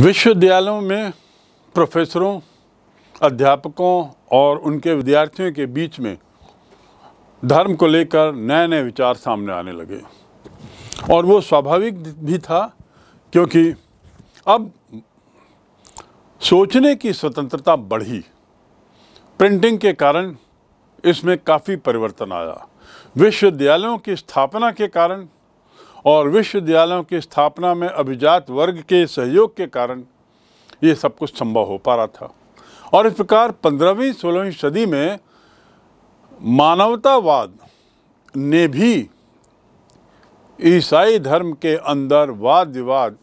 विश्वविद्यालयों में प्रोफेसरों अध्यापकों और उनके विद्यार्थियों के बीच में धर्म को लेकर नए नए विचार सामने आने लगे और वो स्वाभाविक भी था क्योंकि अब सोचने की स्वतंत्रता बढ़ी प्रिंटिंग के कारण इसमें काफ़ी परिवर्तन आया विश्वविद्यालयों की स्थापना के कारण और विश्वविद्यालयों की स्थापना में अभिजात वर्ग के सहयोग के कारण ये सब कुछ संभव हो पा रहा था और इस प्रकार पंद्रहवीं सोलहवीं सदी में मानवतावाद ने भी ईसाई धर्म के अंदर वाद विवाद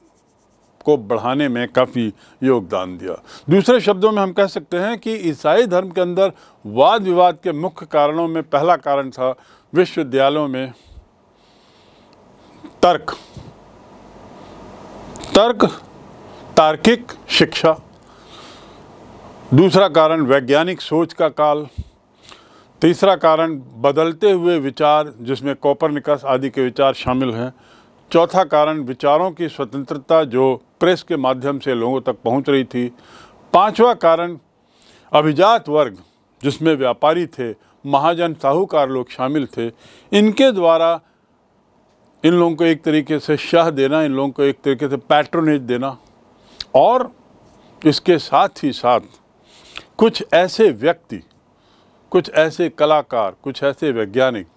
को बढ़ाने में काफ़ी योगदान दिया दूसरे शब्दों में हम कह सकते हैं कि ईसाई धर्म के अंदर वाद विवाद के मुख्य कारणों में पहला कारण था विश्वविद्यालयों में तर्क तर्क तार्किक शिक्षा दूसरा कारण वैज्ञानिक सोच का काल तीसरा कारण बदलते हुए विचार जिसमें कॉपर निकास आदि के विचार शामिल हैं चौथा कारण विचारों की स्वतंत्रता जो प्रेस के माध्यम से लोगों तक पहुंच रही थी पांचवा कारण अभिजात वर्ग जिसमें व्यापारी थे महाजन साहूकार लोग शामिल थे इनके द्वारा इन लोगों को एक तरीके से शह देना इन लोगों को एक तरीके से पैट्रोनेज देना और इसके साथ ही साथ कुछ ऐसे व्यक्ति कुछ ऐसे कलाकार कुछ ऐसे वैज्ञानिक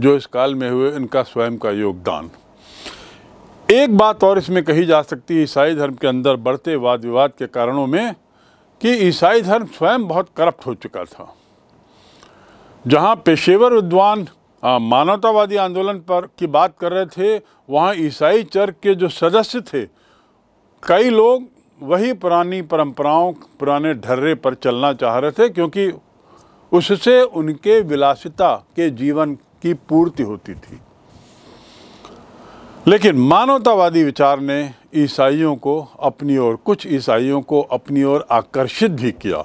जो इस काल में हुए इनका स्वयं का योगदान एक बात और इसमें कही जा सकती है ईसाई धर्म के अंदर बढ़ते वाद विवाद के कारणों में कि ईसाई धर्म स्वयं बहुत करप्ट हो चुका था जहाँ पेशेवर विद्वान मानवतावादी आंदोलन पर की बात कर रहे थे वहाँ ईसाई चर्च के जो सदस्य थे कई लोग वही पुरानी परंपराओं पुराने ढर्रे पर चलना चाह रहे थे क्योंकि उससे उनके विलासिता के जीवन की पूर्ति होती थी लेकिन मानवतावादी विचार ने ईसाइयों को अपनी ओर कुछ ईसाइयों को अपनी ओर आकर्षित भी किया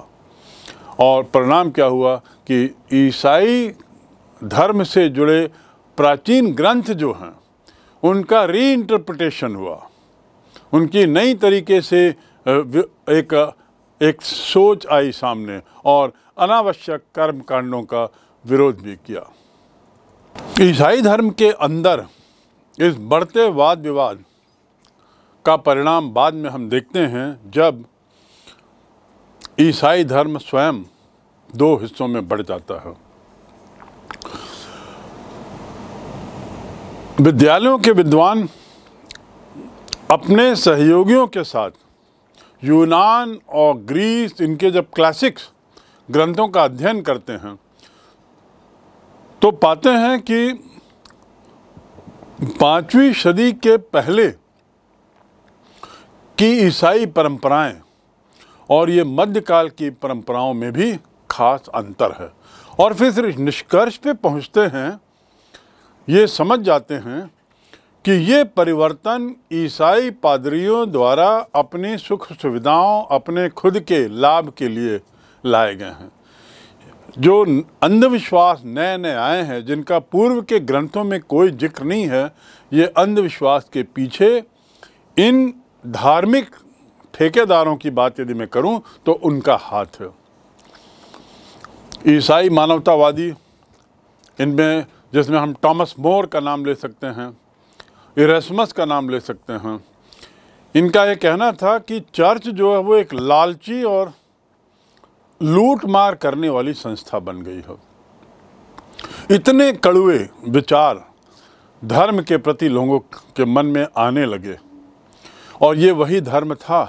और परिणाम क्या हुआ कि ईसाई धर्म से जुड़े प्राचीन ग्रंथ जो हैं उनका री इंटरप्रटेशन हुआ उनकी नई तरीके से एक एक सोच आई सामने और अनावश्यक कर्म कांडों का विरोध भी किया ईसाई धर्म के अंदर इस बढ़ते वाद विवाद का परिणाम बाद में हम देखते हैं जब ईसाई धर्म स्वयं दो हिस्सों में बढ़ जाता है विद्यालयों के विद्वान अपने सहयोगियों के साथ यूनान और ग्रीस इनके जब क्लासिक्स ग्रंथों का अध्ययन करते हैं तो पाते हैं कि पाँचवीं सदी के पहले की ईसाई परंपराएं और ये मध्यकाल की परंपराओं में भी खास अंतर है और फिर सिर्फ निष्कर्ष पे पहुंचते हैं ये समझ जाते हैं कि ये परिवर्तन ईसाई पादरियों द्वारा अपनी सुख सुविधाओं अपने खुद के लाभ के लिए लाए गए हैं जो अंधविश्वास नए नए आए हैं जिनका पूर्व के ग्रंथों में कोई जिक्र नहीं है ये अंधविश्वास के पीछे इन धार्मिक ठेकेदारों की बात यदि मैं करूं तो उनका हाथ है ईसाई मानवतावादी इनमें जिसमें हम टॉमस मोर का नाम ले सकते हैं इरेसमस का नाम ले सकते हैं इनका ये कहना था कि चर्च जो है वो एक लालची और लूट मार करने वाली संस्था बन गई हो इतने कड़वे विचार धर्म के प्रति लोगों के मन में आने लगे और ये वही धर्म था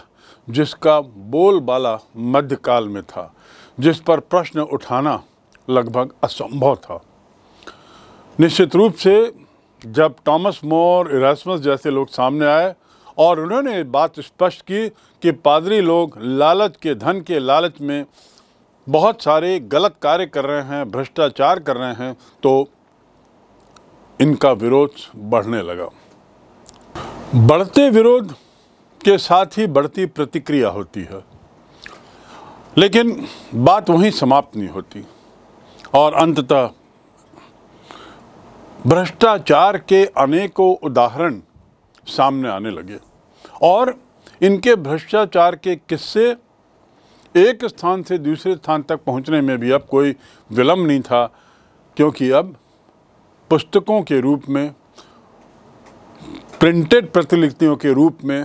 जिसका बोलबाला मध्यकाल में था जिस पर प्रश्न उठाना लगभग असंभव था निश्चित रूप से जब टॉमस मोर इरासमस जैसे लोग सामने आए और उन्होंने बात स्पष्ट की कि पादरी लोग लालच के धन के लालच में बहुत सारे गलत कार्य कर रहे हैं भ्रष्टाचार कर रहे हैं तो इनका विरोध बढ़ने लगा बढ़ते विरोध के साथ ही बढ़ती प्रतिक्रिया होती है लेकिन बात वहीं समाप्त नहीं होती और अंततः भ्रष्टाचार के अनेकों उदाहरण सामने आने लगे और इनके भ्रष्टाचार के किस्से एक स्थान से दूसरे स्थान तक पहुंचने में भी अब कोई विलम्ब नहीं था क्योंकि अब पुस्तकों के रूप में प्रिंटेड प्रतिलिपियों के रूप में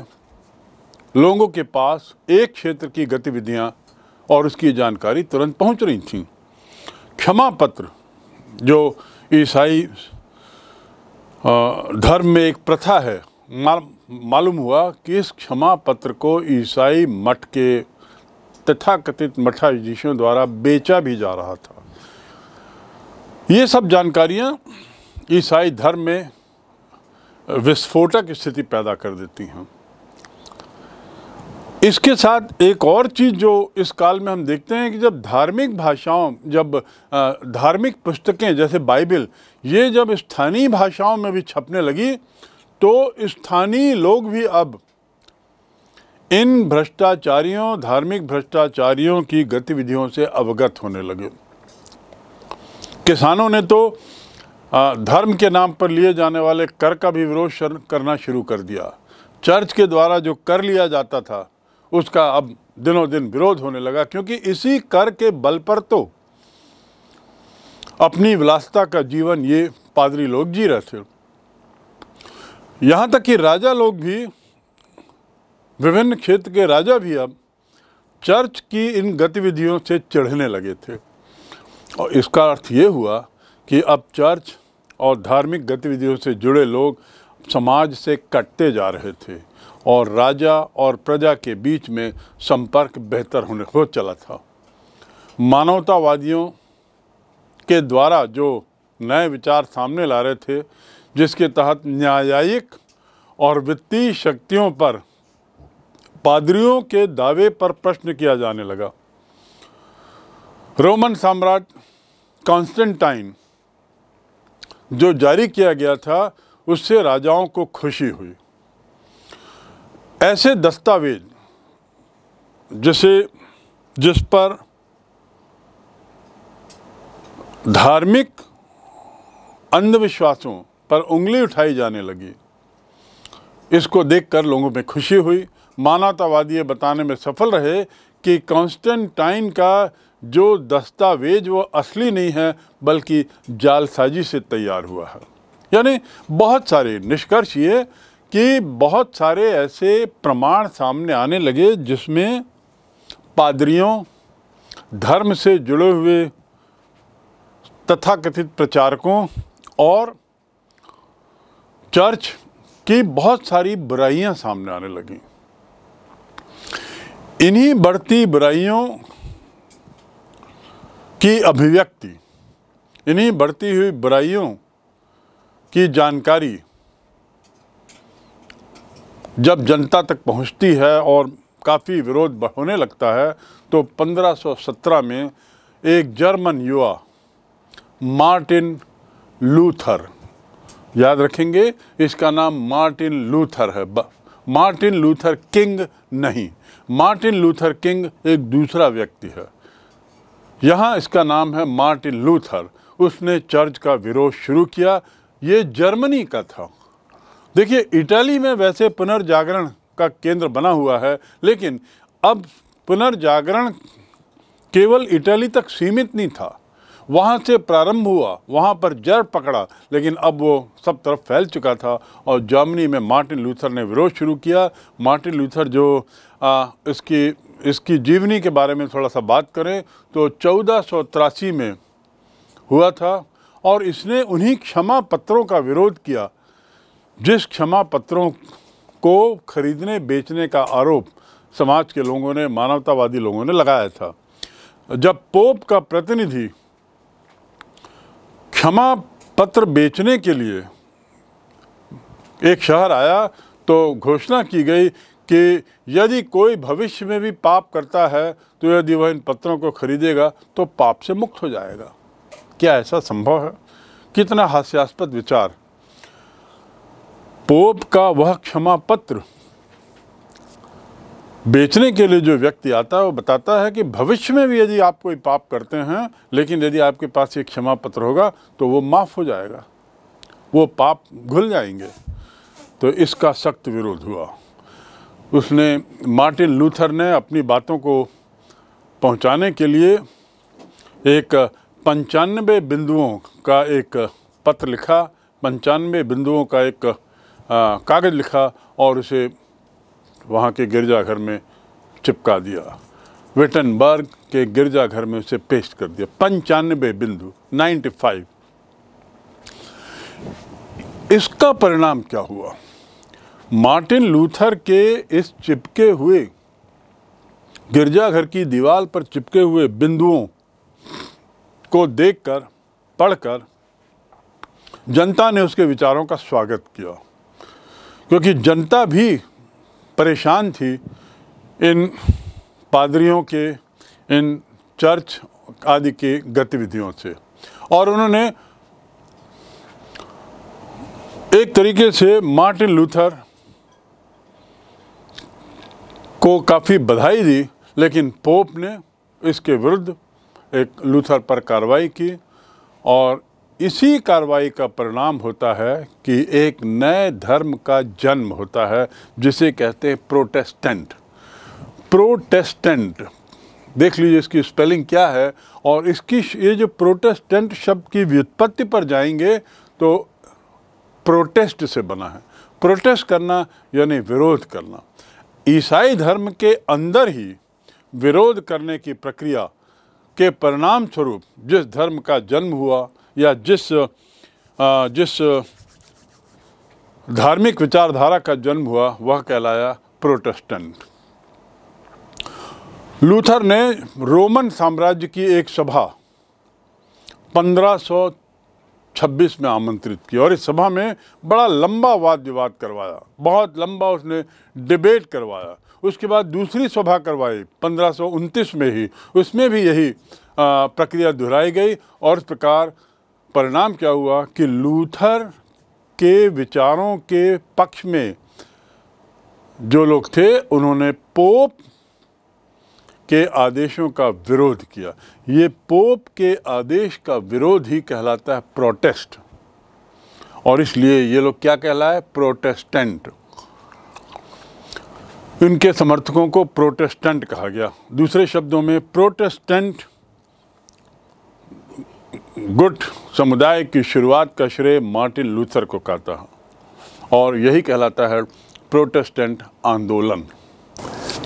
लोगों के पास एक क्षेत्र की गतिविधियां और उसकी जानकारी तुरंत पहुंच रही थी क्षमा पत्र जो ईसाई धर्म में एक प्रथा है मालूम हुआ कि इस क्षमा पत्र को ईसाई मठ के तथाकथित मठाधीशों द्वारा बेचा भी जा रहा था ये सब जानकारियाँ ईसाई धर्म में विस्फोटक स्थिति पैदा कर देती हैं इसके साथ एक और चीज़ जो इस काल में हम देखते हैं कि जब धार्मिक भाषाओं जब धार्मिक पुस्तकें जैसे बाइबल ये जब स्थानीय भाषाओं में भी छपने लगी तो स्थानीय लोग भी अब इन भ्रष्टाचारियों धार्मिक भ्रष्टाचारियों की गतिविधियों से अवगत होने लगे किसानों ने तो धर्म के नाम पर लिए जाने वाले कर का भी विरोध करना शुरू कर दिया चर्च के द्वारा जो कर लिया जाता था उसका अब दिनों दिन विरोध होने लगा क्योंकि इसी कर के बल पर तो अपनी विलासता का जीवन ये पादरी लोग जी रहे थे यहाँ तक कि राजा लोग भी विभिन्न क्षेत्र के राजा भी अब चर्च की इन गतिविधियों से चढ़ने लगे थे और इसका अर्थ ये हुआ कि अब चर्च और धार्मिक गतिविधियों से जुड़े लोग समाज से कटते जा रहे थे और राजा और प्रजा के बीच में संपर्क बेहतर होने हो चला था मानवतावादियों के द्वारा जो नए विचार सामने ला रहे थे जिसके तहत न्यायिक और वित्तीय शक्तियों पर पादरियों के दावे पर प्रश्न किया जाने लगा रोमन सम्राट कॉन्स्टेंटाइन जो जारी किया गया था उससे राजाओं को खुशी हुई ऐसे दस्तावेज जिसे जिस पर धार्मिक अंधविश्वासों पर उंगली उठाई जाने लगी इसको देखकर लोगों में खुशी हुई मानवतावादी ये बताने में सफल रहे कि कॉन्स्टेंटाइन का जो दस्तावेज वो असली नहीं है बल्कि जालसाजी से तैयार हुआ है यानी बहुत सारे निष्कर्ष ये कि बहुत सारे ऐसे प्रमाण सामने आने लगे जिसमें पादरियों धर्म से जुड़े हुए तथाकथित प्रचारकों और चर्च की बहुत सारी बुराइयां सामने आने लगीं इन्हीं बढ़ती बुराइयों की अभिव्यक्ति इन्हीं बढ़ती हुई बुराइयों की जानकारी जब जनता तक पहुंचती है और काफ़ी विरोध होने लगता है तो 1517 में एक जर्मन युवा मार्टिन लूथर याद रखेंगे इसका नाम मार्टिन लूथर है मार्टिन लूथर किंग नहीं मार्टिन लूथर किंग एक दूसरा व्यक्ति है यहाँ इसका नाम है मार्टिन लूथर उसने चर्च का विरोध शुरू किया ये जर्मनी का था देखिए इटली में वैसे पुनर्जागरण का केंद्र बना हुआ है लेकिन अब पुनर्जागरण केवल इटली तक सीमित नहीं था वहाँ से प्रारंभ हुआ वहाँ पर जड़ पकड़ा लेकिन अब वो सब तरफ फैल चुका था और जर्मनी में मार्टिन लूथर ने विरोध शुरू किया मार्टिन लूथर जो आ, इसकी इसकी जीवनी के बारे में थोड़ा सा बात करें तो चौदह में हुआ था और इसने उन्हीं क्षमा पत्रों का विरोध किया जिस क्षमा पत्रों को खरीदने बेचने का आरोप समाज के लोगों ने मानवतावादी लोगों ने लगाया था जब पोप का प्रतिनिधि क्षमा पत्र बेचने के लिए एक शहर आया तो घोषणा की गई कि यदि कोई भविष्य में भी पाप करता है तो यदि वह इन पत्रों को खरीदेगा तो पाप से मुक्त हो जाएगा क्या ऐसा संभव है कितना हास्यास्पद विचार पोप का वह क्षमा पत्र बेचने के लिए जो व्यक्ति आता है वो बताता है कि भविष्य में भी यदि आप कोई पाप करते हैं लेकिन यदि आपके पास ये क्षमा पत्र होगा तो वो माफ़ हो जाएगा वो पाप घुल जाएंगे तो इसका सख्त विरोध हुआ उसने मार्टिन लूथर ने अपनी बातों को पहुंचाने के लिए एक पंचानवे बिंदुओं का एक पत्र लिखा पंचानवे बिंदुओं का एक कागज़ लिखा और उसे वहाँ के गिरजाघर में चिपका दिया विटनबर्ग के गिरजाघर में उसे पेश कर दिया पंचानबे बिंदु नाइन्टी फाइव इसका परिणाम क्या हुआ मार्टिन लूथर के इस चिपके हुए गिरजाघर की दीवार पर चिपके हुए बिंदुओं को देखकर पढ़कर जनता ने उसके विचारों का स्वागत किया क्योंकि जनता भी परेशान थी इन पादरियों के इन चर्च आदि की गतिविधियों से और उन्होंने एक तरीके से मार्टिन लूथर को काफ़ी बधाई दी लेकिन पोप ने इसके विरुद्ध एक लूथर पर कार्रवाई की और इसी कार्रवाई का परिणाम होता है कि एक नए धर्म का जन्म होता है जिसे कहते हैं प्रोटेस्टेंट प्रोटेस्टेंट देख लीजिए इसकी स्पेलिंग क्या है और इसकी ये जो प्रोटेस्टेंट शब्द की व्युत्पत्ति पर जाएंगे तो प्रोटेस्ट से बना है प्रोटेस्ट करना यानी विरोध करना ईसाई धर्म के अंदर ही विरोध करने की प्रक्रिया के परिणाम स्वरूप जिस धर्म का जन्म हुआ या जिस जिस धार्मिक विचारधारा का जन्म हुआ वह कहलाया प्रोटेस्टेंट लूथर ने रोमन साम्राज्य की एक सभा 1526 में आमंत्रित की और इस सभा में बड़ा लंबा वाद विवाद करवाया बहुत लंबा उसने डिबेट करवाया उसके बाद दूसरी सभा करवाई 1529 में ही उसमें भी यही प्रक्रिया दोहराई गई और इस प्रकार परिणाम क्या हुआ कि लूथर के विचारों के पक्ष में जो लोग थे उन्होंने पोप के आदेशों का विरोध किया ये पोप के आदेश का विरोध ही कहलाता है प्रोटेस्ट और इसलिए ये लोग क्या कहलाए प्रोटेस्टेंट इनके समर्थकों को प्रोटेस्टेंट कहा गया दूसरे शब्दों में प्रोटेस्टेंट गुट समुदाय की शुरुआत का श्रेय मार्टिन लूथर को कहता है और यही कहलाता है प्रोटेस्टेंट आंदोलन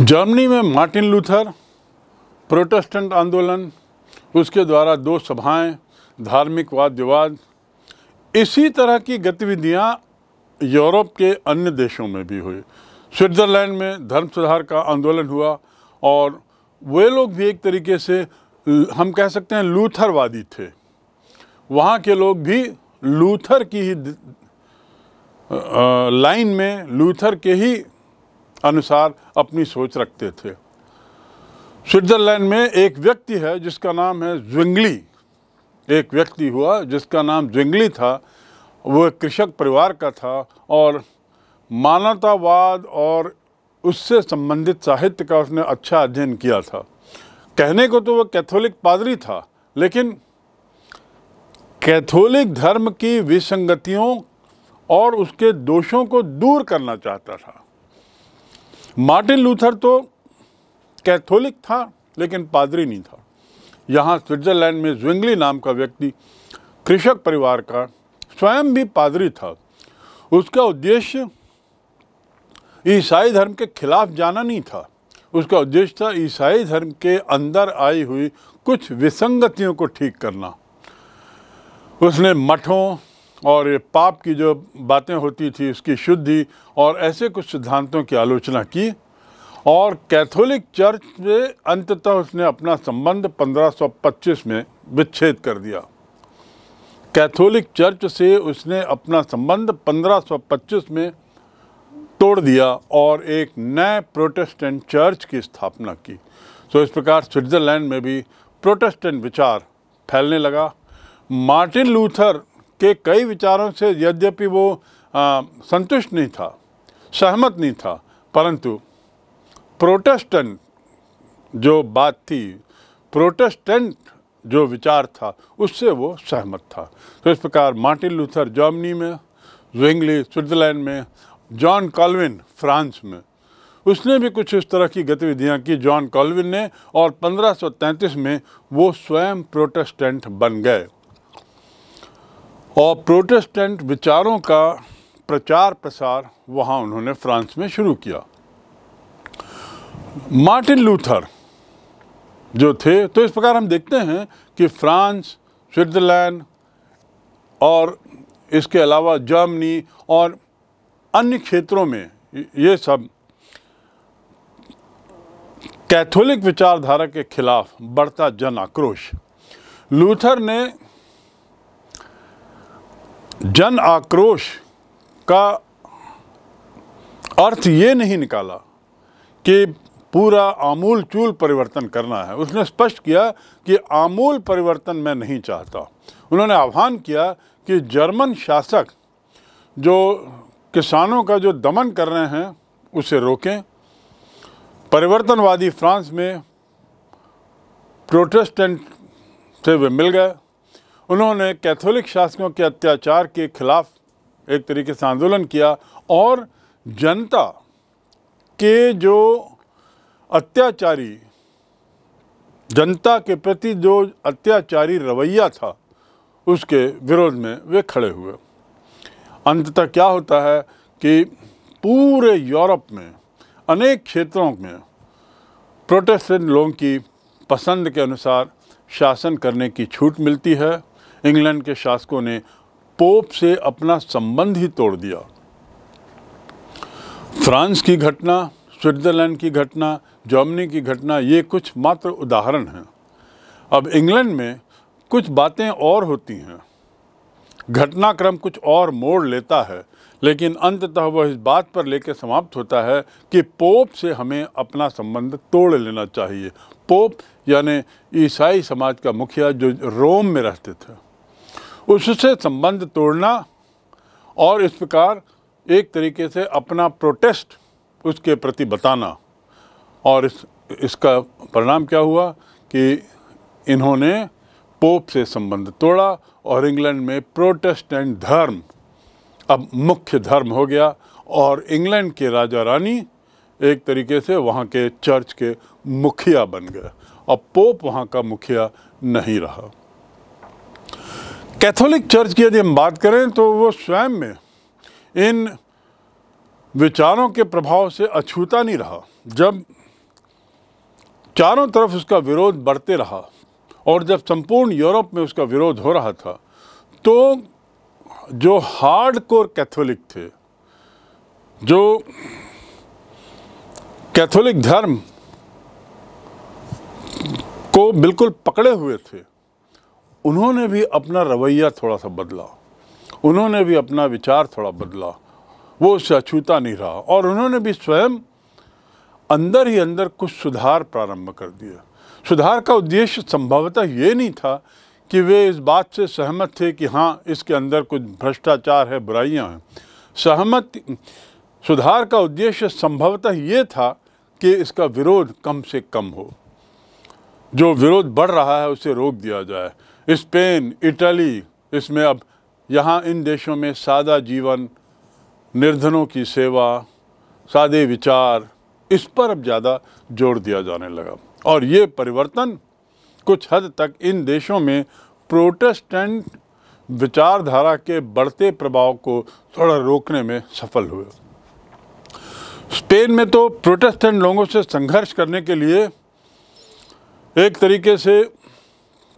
जर्मनी में मार्टिन लूथर प्रोटेस्टेंट आंदोलन उसके द्वारा दो सभाएं धार्मिक वाद विवाद इसी तरह की गतिविधियां यूरोप के अन्य देशों में भी हुई स्विट्ज़रलैंड में धर्म सुधार का आंदोलन हुआ और वे लोग भी एक तरीके से हम कह सकते हैं लूथरवादी थे वहाँ के लोग भी लूथर की ही लाइन में लूथर के ही अनुसार अपनी सोच रखते थे स्विट्ज़रलैंड में एक व्यक्ति है जिसका नाम है ज्विंगली एक व्यक्ति हुआ जिसका नाम ज्विंगली था वो एक कृषक परिवार का था और मानवतावाद और उससे संबंधित साहित्य का उसने अच्छा अध्ययन किया था कहने को तो वो कैथोलिक पादरी था लेकिन कैथोलिक धर्म की विसंगतियों और उसके दोषों को दूर करना चाहता था मार्टिन लूथर तो कैथोलिक था लेकिन पादरी नहीं था यहाँ स्विट्ज़रलैंड में ज्विंगली नाम का व्यक्ति कृषक परिवार का स्वयं भी पादरी था उसका उद्देश्य ईसाई धर्म के खिलाफ जाना नहीं था उसका उद्देश्य था ईसाई धर्म के अंदर आई हुई कुछ विसंगतियों को ठीक करना उसने मठों और ये पाप की जो बातें होती थी उसकी शुद्धि और ऐसे कुछ सिद्धांतों की आलोचना की और कैथोलिक चर्च से अंततः उसने अपना संबंध 1525 में विच्छेद कर दिया कैथोलिक चर्च से उसने अपना संबंध 1525 में तोड़ दिया और एक नए प्रोटेस्टेंट चर्च की स्थापना की तो इस प्रकार स्विट्ज़रलैंड में भी प्रोटेस्टेंट विचार फैलने लगा मार्टिन लूथर के कई विचारों से यद्यपि वो संतुष्ट नहीं था सहमत नहीं था परंतु प्रोटेस्टेंट जो बात थी प्रोटेस्टेंट जो विचार था उससे वो सहमत था तो इस प्रकार मार्टिन लूथर जर्मनी में ज्विंगली स्विट्ज़रलैंड में जॉन कॉलविन फ्रांस में उसने भी कुछ इस तरह की गतिविधियां की जॉन कॉलविन ने और 1533 में वो स्वयं प्रोटेस्टेंट बन गए और प्रोटेस्टेंट विचारों का प्रचार प्रसार वहाँ उन्होंने फ्रांस में शुरू किया मार्टिन लूथर जो थे तो इस प्रकार हम देखते हैं कि फ्रांस स्विट्ज़रलैंड और इसके अलावा जर्मनी और अन्य क्षेत्रों में ये सब कैथोलिक विचारधारा के खिलाफ बढ़ता जन आक्रोश लूथर ने जन आक्रोश का अर्थ ये नहीं निकाला कि पूरा आमूल चूल परिवर्तन करना है उसने स्पष्ट किया कि आमूल परिवर्तन मैं नहीं चाहता उन्होंने आह्वान किया कि जर्मन शासक जो किसानों का जो दमन कर रहे हैं उसे रोकें परिवर्तनवादी फ्रांस में प्रोटेस्टेंट से वे मिल गए उन्होंने कैथोलिक शासकों के अत्याचार के खिलाफ एक तरीके से आंदोलन किया और जनता के जो अत्याचारी जनता के प्रति जो अत्याचारी रवैया था उसके विरोध में वे खड़े हुए अंततः क्या होता है कि पूरे यूरोप में अनेक क्षेत्रों में प्रोटेस्टेंट लोगों की पसंद के अनुसार शासन करने की छूट मिलती है इंग्लैंड के शासकों ने पोप से अपना संबंध ही तोड़ दिया फ्रांस की घटना स्विट्ज़रलैंड की घटना जर्मनी की घटना ये कुछ मात्र उदाहरण हैं अब इंग्लैंड में कुछ बातें और होती हैं घटनाक्रम कुछ और मोड़ लेता है लेकिन अंततः वह इस बात पर लेकर समाप्त होता है कि पोप से हमें अपना संबंध तोड़ लेना चाहिए पोप यानी ईसाई समाज का मुखिया जो रोम में रहते थे उससे संबंध तोड़ना और इस प्रकार एक तरीके से अपना प्रोटेस्ट उसके प्रति बताना और इस इसका परिणाम क्या हुआ कि इन्होंने पोप से संबंध तोड़ा और इंग्लैंड में प्रोटेस्टेंट धर्म अब मुख्य धर्म हो गया और इंग्लैंड के राजा रानी एक तरीके से वहाँ के चर्च के मुखिया बन गए और पोप वहाँ का मुखिया नहीं रहा कैथोलिक चर्च की यदि हम बात करें तो वो स्वयं में इन विचारों के प्रभाव से अछूता नहीं रहा जब चारों तरफ उसका विरोध बढ़ते रहा और जब संपूर्ण यूरोप में उसका विरोध हो रहा था तो जो हार्ड कोर कैथोलिक थे जो कैथोलिक धर्म को बिल्कुल पकड़े हुए थे उन्होंने भी अपना रवैया थोड़ा सा बदला उन्होंने भी अपना विचार थोड़ा बदला वो उससे अछूता नहीं रहा और उन्होंने भी स्वयं अंदर ही अंदर कुछ सुधार प्रारंभ कर दिया सुधार का उद्देश्य संभवतः ये नहीं था कि वे इस बात से सहमत थे कि हाँ इसके अंदर कुछ भ्रष्टाचार है बुराइयाँ हैं सहमत सुधार का उद्देश्य संभवतः ये था कि इसका विरोध कम से कम हो जो विरोध बढ़ रहा है उसे रोक दिया जाए स्पेन इटली इसमें अब यहाँ इन देशों में सादा जीवन निर्धनों की सेवा सादे विचार इस पर अब ज़्यादा जोर दिया जाने लगा और ये परिवर्तन कुछ हद तक इन देशों में प्रोटेस्टेंट विचारधारा के बढ़ते प्रभाव को थोड़ा रोकने में सफल हुए स्पेन में तो प्रोटेस्टेंट लोगों से संघर्ष करने के लिए एक तरीके से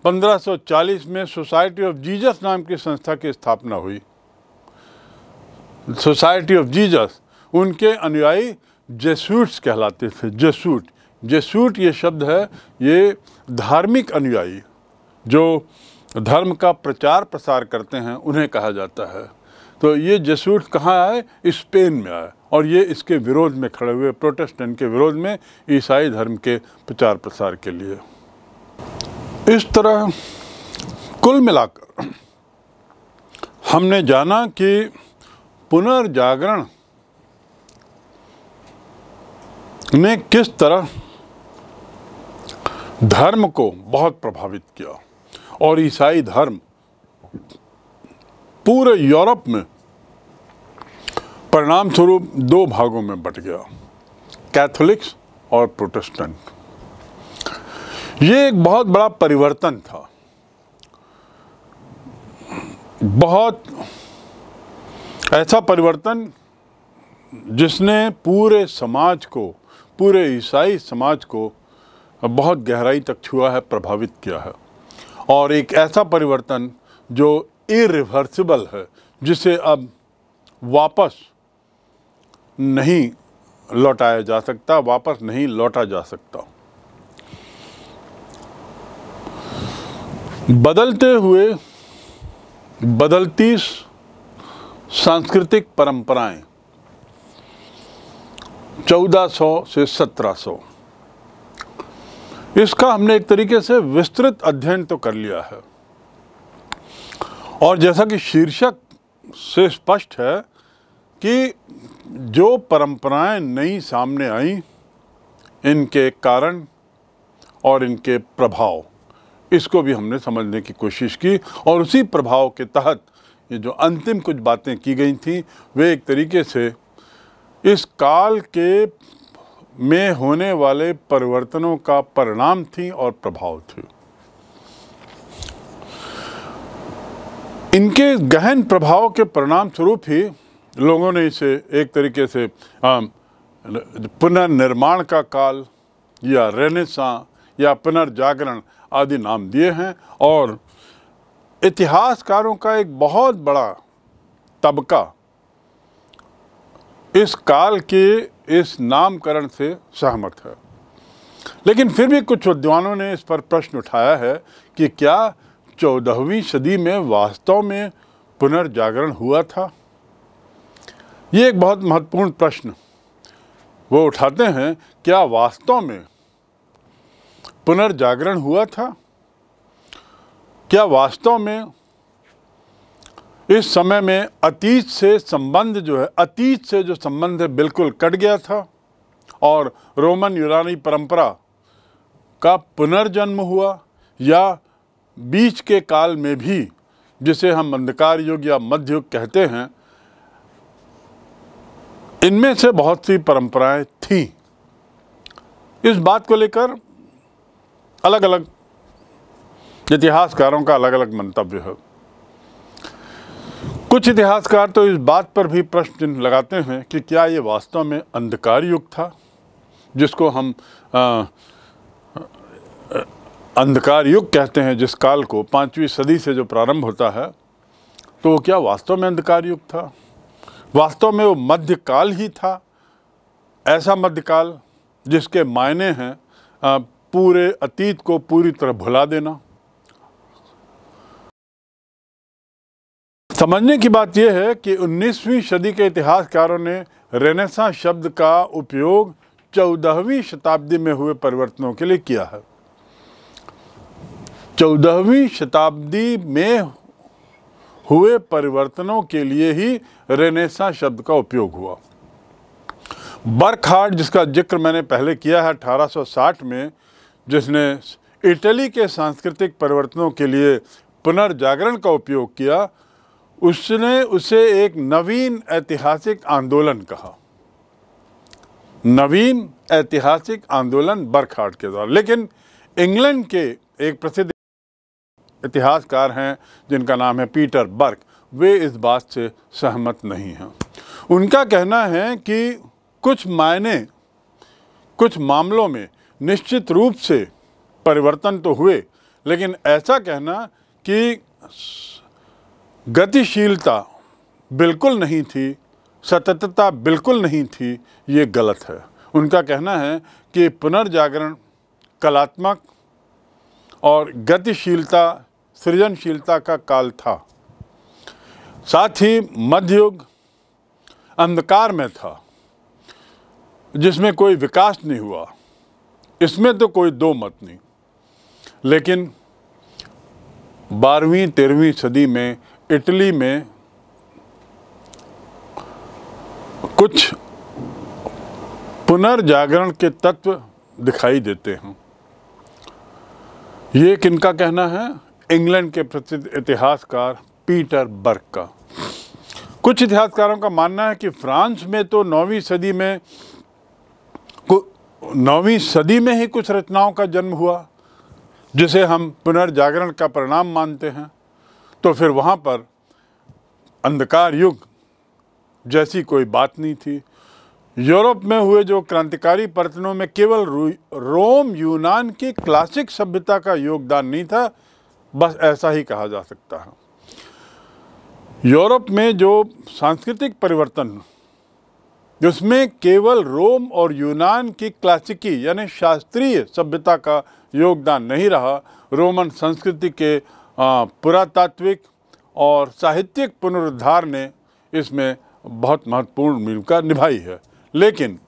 1540 में सोसाइटी ऑफ जीजस नाम की संस्था की स्थापना हुई सोसाइटी ऑफ जीजस उनके अनुयायी जेसूट्स कहलाते थे जेसूट जेसूट ये शब्द है ये धार्मिक अनुयायी जो धर्म का प्रचार प्रसार करते हैं उन्हें कहा जाता है तो ये जेसूट कहाँ आए स्पेन में आए और ये इसके विरोध में खड़े हुए प्रोटेस्टेंट के विरोध में ईसाई धर्म के प्रचार प्रसार के लिए इस तरह कुल मिलाकर हमने जाना कि पुनर्जागरण ने किस तरह धर्म को बहुत प्रभावित किया और ईसाई धर्म पूरे यूरोप में परिणाम स्वरूप दो भागों में बट गया कैथोलिक्स और प्रोटेस्टेंट ये एक बहुत बड़ा परिवर्तन था बहुत ऐसा परिवर्तन जिसने पूरे समाज को पूरे ईसाई समाज को बहुत गहराई तक छुआ है प्रभावित किया है और एक ऐसा परिवर्तन जो इरिवर्सिबल है जिसे अब वापस नहीं लौटाया जा सकता वापस नहीं लौटा जा सकता बदलते हुए बदलती सांस्कृतिक परंपराएं 1400 से 1700 इसका हमने एक तरीके से विस्तृत अध्ययन तो कर लिया है और जैसा कि शीर्षक से स्पष्ट है कि जो परंपराएं नई सामने आई इनके कारण और इनके प्रभाव इसको भी हमने समझने की कोशिश की और उसी प्रभाव के तहत ये जो अंतिम कुछ बातें की गई थी वे एक तरीके से इस काल के में होने वाले परिवर्तनों का परिणाम थी और प्रभाव थी इनके गहन प्रभाव के परिणाम स्वरूप ही लोगों ने इसे एक तरीके से पुनर्निर्माण का काल या रहने या पुनर्जागरण आदि नाम दिए हैं और इतिहासकारों का एक बहुत बड़ा तबका इस काल के इस नामकरण से सहमत है लेकिन फिर भी कुछ विद्वानों ने इस पर प्रश्न उठाया है कि क्या चौदहवीं सदी में वास्तव में पुनर्जागरण हुआ था ये एक बहुत महत्वपूर्ण प्रश्न वो उठाते हैं क्या वास्तव में पुनर्जागरण हुआ था क्या वास्तव में इस समय में अतीत से संबंध जो है अतीत से जो संबंध है बिल्कुल कट गया था और रोमन यूरानी परंपरा का पुनर्जन्म हुआ या बीच के काल में भी जिसे हम अंधकार युग या मध्य युग कहते हैं इनमें से बहुत सी परंपराएं थीं इस बात को लेकर अलग अलग इतिहासकारों का अलग अलग मंतव्य है कुछ इतिहासकार तो इस बात पर भी प्रश्न चिन्ह लगाते हैं कि क्या ये वास्तव में अंधकार युग था जिसको हम अंधकार युग कहते हैं जिस काल को पाँचवीं सदी से जो प्रारंभ होता है तो वो क्या वास्तव में अंधकार युग था वास्तव में वो मध्यकाल ही था ऐसा मध्यकाल जिसके मायने हैं पूरे अतीत को पूरी तरह भुला देना समझने की बात यह है कि 19वीं सदी के इतिहासकारों ने रेनेसा शब्द का उपयोग 14वीं शताब्दी में हुए परिवर्तनों के लिए किया है 14वीं शताब्दी में हुए परिवर्तनों के लिए ही रेनेसा शब्द का उपयोग हुआ बर्कहार्ड जिसका जिक्र मैंने पहले किया है 1860 में जिसने इटली के सांस्कृतिक परिवर्तनों के लिए पुनर्जागरण का उपयोग किया उसने उसे एक नवीन ऐतिहासिक आंदोलन कहा नवीन ऐतिहासिक आंदोलन बरखाट के द्वारा लेकिन इंग्लैंड के एक प्रसिद्ध इतिहासकार हैं जिनका नाम है पीटर बर्क वे इस बात से सहमत नहीं हैं उनका कहना है कि कुछ मायने कुछ मामलों में निश्चित रूप से परिवर्तन तो हुए लेकिन ऐसा कहना कि गतिशीलता बिल्कुल नहीं थी सततता बिल्कुल नहीं थी ये गलत है उनका कहना है कि पुनर्जागरण कलात्मक और गतिशीलता सृजनशीलता का काल था साथ ही मध्ययुग अंधकार में था जिसमें कोई विकास नहीं हुआ इसमें तो कोई दो मत नहीं लेकिन बारहवीं तेरहवीं सदी में इटली में कुछ पुनर्जागरण के तत्व दिखाई देते हैं ये किनका कहना है इंग्लैंड के प्रसिद्ध इतिहासकार पीटर बर्क का कुछ इतिहासकारों का मानना है कि फ्रांस में तो नौवीं सदी में नौवीं सदी में ही कुछ रचनाओं का जन्म हुआ जिसे हम पुनर्जागरण का परिणाम मानते हैं तो फिर वहाँ पर अंधकार युग जैसी कोई बात नहीं थी यूरोप में हुए जो क्रांतिकारी परतनों में केवल रोम यूनान की क्लासिक सभ्यता का योगदान नहीं था बस ऐसा ही कहा जा सकता है यूरोप में जो सांस्कृतिक परिवर्तन जिसमें केवल रोम और यूनान की क्लासिकी यानी शास्त्रीय सभ्यता का योगदान नहीं रहा रोमन संस्कृति के पुरातात्विक और साहित्यिक पुनरुद्धार ने इसमें बहुत महत्वपूर्ण भूमिका निभाई है लेकिन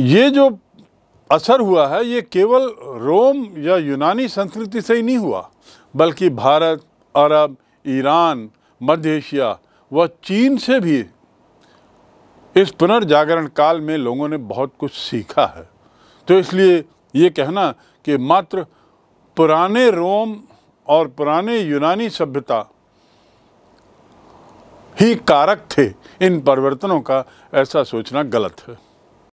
ये जो असर हुआ है ये केवल रोम या यूनानी संस्कृति से ही नहीं हुआ बल्कि भारत अरब ईरान मध्य एशिया व चीन से भी इस पुनर्जागरण काल में लोगों ने बहुत कुछ सीखा है तो इसलिए ये कहना कि मात्र पुराने रोम और पुराने यूनानी सभ्यता ही कारक थे इन परिवर्तनों का ऐसा सोचना गलत है